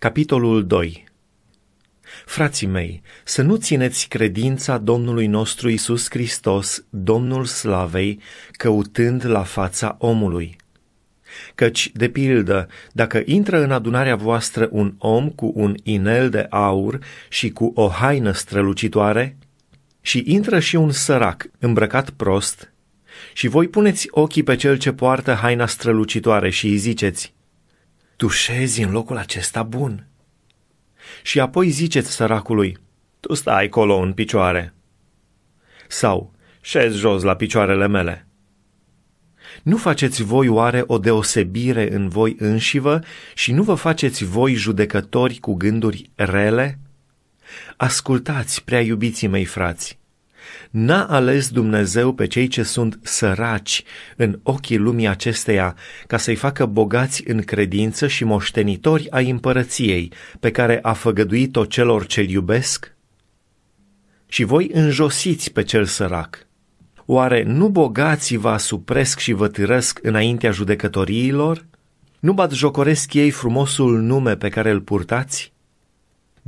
Capitolul 2 Frații mei, să nu țineți credința Domnului nostru Isus Hristos, Domnul Slavei, căutând la fața omului. Căci, de pildă, dacă intră în adunarea voastră un om cu un inel de aur și cu o haină strălucitoare, și intră și un sărac îmbrăcat prost, și voi puneți ochii pe cel ce poartă haina strălucitoare și îi ziceți – tușezi în locul acesta bun. Și apoi ziceți săracului, tu stai acolo în picioare. Sau, șezi jos la picioarele mele. Nu faceți voi oare o deosebire în voi înșivă și nu vă faceți voi judecători cu gânduri rele? Ascultați, prea iubiții mei frați, N-a ales Dumnezeu pe cei ce sunt săraci în ochii lumii acesteia, ca să-i facă bogați în credință și moștenitori ai împărăției, pe care a făgăduit-o celor ce iubesc? Și voi înjosiți pe cel sărac. Oare nu bogații vă supresc și vă târăsc înaintea judecătoriilor? Nu bat jocoresc ei frumosul nume pe care îl purtați?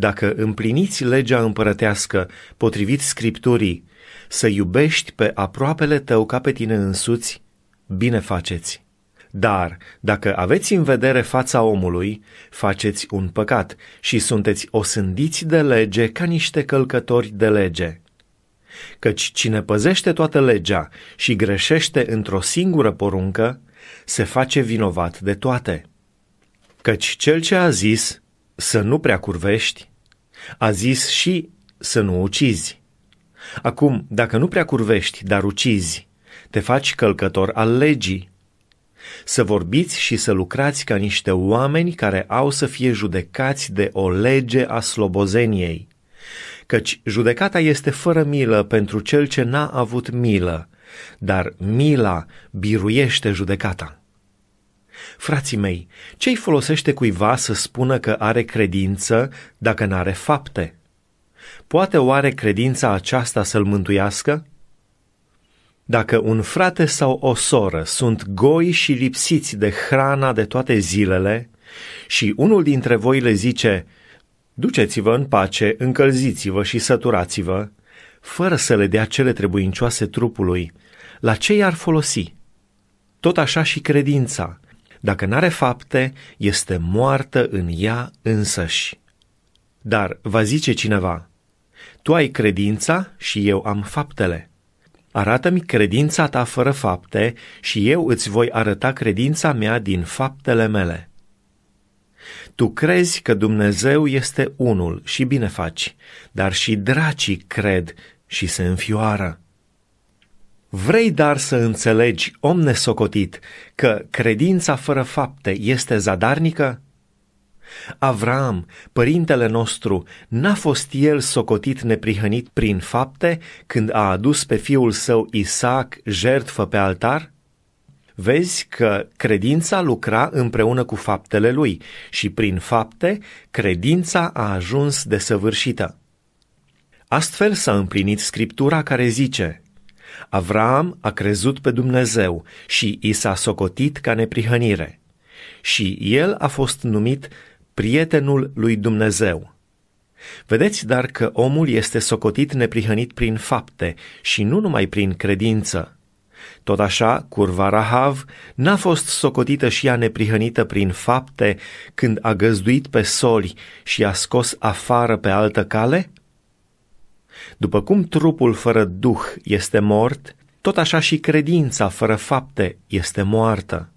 dacă împliniți legea împărătească potrivit Scripturii, să iubești pe aproapele tău ca pe tine însuți, bine faceți. Dar, dacă aveți în vedere fața omului, faceți un păcat și sunteți osândiți de lege ca niște călcători de lege. Căci cine păzește toată legea și greșește într-o singură poruncă, se face vinovat de toate. Căci cel ce a zis să nu prea curvești, a zis și să nu ucizi. Acum, dacă nu prea curvești, dar ucizi, te faci călcător al legii. Să vorbiți și să lucrați ca niște oameni care au să fie judecați de o lege a slobozeniei. Căci judecata este fără milă pentru cel ce n-a avut milă, dar mila biruiește judecata. Frații mei, ce-i folosește cuiva să spună că are credință dacă n-are fapte? Poate oare credința aceasta să-l mântuiască? Dacă un frate sau o soră sunt goi și lipsiți de hrana de toate zilele și unul dintre voi le zice, duceți-vă în pace, încălziți-vă și săturați-vă, fără să le dea cele trebuincioase trupului, la ce i-ar folosi? Tot așa și credința, dacă n-are fapte, este moartă în ea însăși. Dar va zice cineva, tu ai credința și eu am faptele. Arată-mi credința ta fără fapte și eu îți voi arăta credința mea din faptele mele. Tu crezi că Dumnezeu este unul și bine faci, dar și dracii cred și se înfioară. Vrei dar să înțelegi, om nesocotit, că credința fără fapte este zadarnică? Avram, părintele nostru, n-a fost el socotit neprihănit prin fapte când a adus pe fiul său Isaac jertfă pe altar? Vezi că credința lucra împreună cu faptele lui și prin fapte credința a ajuns desăvârșită. Astfel s-a împlinit scriptura care zice – Avram a crezut pe Dumnezeu și i s-a socotit ca neprihănire. Și el a fost numit prietenul lui Dumnezeu. Vedeți dar că omul este socotit neprihănit prin fapte și nu numai prin credință. Tot așa, curva Rahav n-a fost socotită și ea neprihănită prin fapte când a găzduit pe soli și a scos afară pe altă cale? După cum trupul fără duh este mort, tot așa și credința fără fapte este moartă.